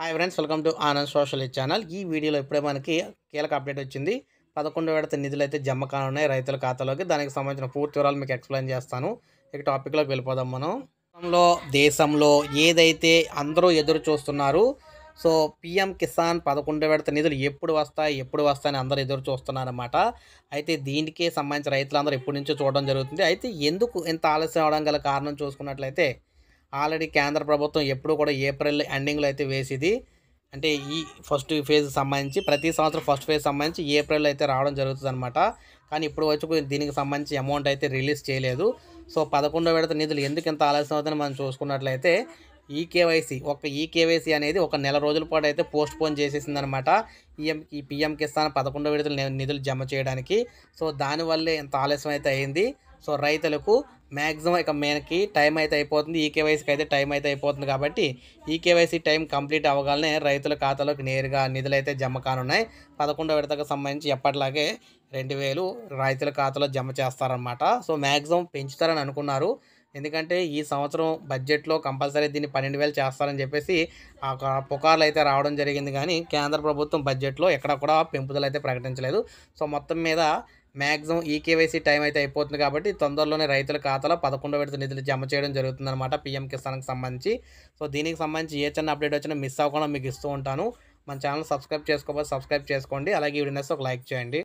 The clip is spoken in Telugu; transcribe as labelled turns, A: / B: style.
A: hi friends welcome to Anand social channel ఈ వీడియోలో ఇప్పుడే మనకి కీలక అప్డేట్ వచ్చింది పదకొండు విడత నిధులు అయితే జమ కానున్నాయి రైతుల ఖాతాలోకి దానికి సంబంధించిన పూర్తి వివరాలు మీకు ఎక్స్ప్లెయిన్ చేస్తాను ఇక టాపిక్లోకి వెళ్ళిపోదాం మనం దేశంలో దేశంలో ఏదైతే అందరూ ఎదురు చూస్తున్నారు సో పిఎం కిసాన్ పదకొండు విడత నిధులు ఎప్పుడు వస్తాయి ఎప్పుడు వస్తాయని అందరూ ఎదురు చూస్తున్నారన్నమాట అయితే దీనికే సంబంధించిన రైతులందరూ ఇప్పటి నుంచో చూడడం జరుగుతుంది అయితే ఎందుకు ఇంత ఆలస్యం అవడం గల కారణం చూసుకున్నట్లయితే ఆల్రెడీ కేంద్ర ప్రభుత్వం ఎప్పుడు కూడా ఏప్రిల్ ఎండింగ్లో అయితే వేసేది అంటే ఈ ఫస్ట్ ఫేజ్ సంబంధించి ప్రతి సంవత్సరం ఫస్ట్ ఫేజ్ సంబంధించి ఏప్రిల్ అయితే రావడం జరుగుతుంది అనమాట కానీ ఇప్పుడు వచ్చి దీనికి సంబంధించి అమౌంట్ అయితే రిలీజ్ చేయలేదు సో పదకొండో విడత నిధులు ఎందుకు ఇంత ఆలస్యం అవుతుందని మనం చూసుకున్నట్లయితే ఈ కేవైసీ ఒక ఈ కేవైసీ అనేది ఒక నెల రోజుల పాటు అయితే పోస్ట్ పోన్ అనమాట ఈఎం ఈ పిఎం కిసాన్ పదకొండో విడతలు నిధులు జమ చేయడానికి సో దానివల్లే ఇంత ఆలస్యం అయితే అయింది సో రైతులకు మ్యాక్సిమం ఇక మెయిన్కి టైం అయితే అయిపోతుంది ఈ కేవైసీకి అయితే టైం అయితే అయిపోతుంది కాబట్టి ఈ కేవైసీ టైం కంప్లీట్ అవ్వగానే రైతుల ఖాతాలోకి నేరుగా నిధులు అయితే జమ కానున్నాయి పదకొండో విడతకు సంబంధించి ఎప్పటిలాగే రెండు వేలు రైతుల ఖాతాలో జమ చేస్తారనమాట సో మ్యాక్సిమం పెంచుతారని అనుకున్నారు ఎందుకంటే ఈ సంవత్సరం బడ్జెట్లో కంపల్సరీ దీన్ని పన్నెండు వేలు చేస్తారని చెప్పేసి ఆ పుకార్లు అయితే రావడం జరిగింది కానీ కేంద్ర ప్రభుత్వం బడ్జెట్లో ఎక్కడ కూడా పెంపుదల అయితే ప్రకటించలేదు సో మొత్తం మీద మ్యాక్సిమం ఈ కేవైసీ టైం అయితే అయిపోతుంది కాబట్టి తొందరలోనే రైతుల ఖాతాలో పదకొండో విడత నిధులు జమ చేయడం జరుగుతుందన్నమాట పీఎం కిసాన్కి సంబంధించి సో దీనికి సంబంధించి ఏ చిన్న అప్డేట్ వచ్చినా మిస్ అవ్వకుండా మీకు ఇస్తూ ఉంటాను మన ఛానల్ సబ్స్క్రైబ్ చేసుకోబోతే సబ్స్క్రైబ్ చేసుకోండి అలాగే ఈ వీడియోస్ ఒక లైక్ చేయండి